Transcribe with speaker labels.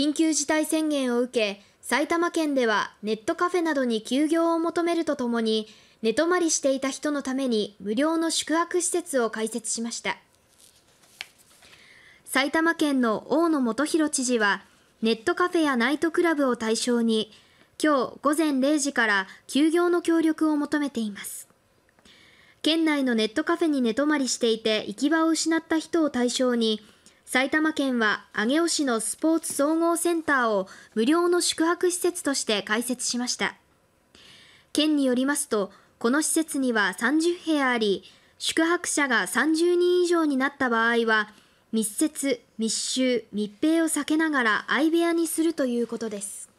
Speaker 1: 緊急事態宣言を受け、埼玉県ではネットカフェなどに休業を求めるとともに、寝泊まりしていた人のために無料の宿泊施設を開設しました。埼玉県の大野元弘知事は、ネットカフェやナイトクラブを対象に、今日午前0時から休業の協力を求めています。県内のネットカフェに寝泊まりしていて行き場を失った人を対象に、埼玉県は上尾市のスポーツ総合センターを無料の宿泊施設として開設しました県によりますとこの施設には30部屋あり宿泊者が30人以上になった場合は密接密集密閉を避けながら相部屋にするということです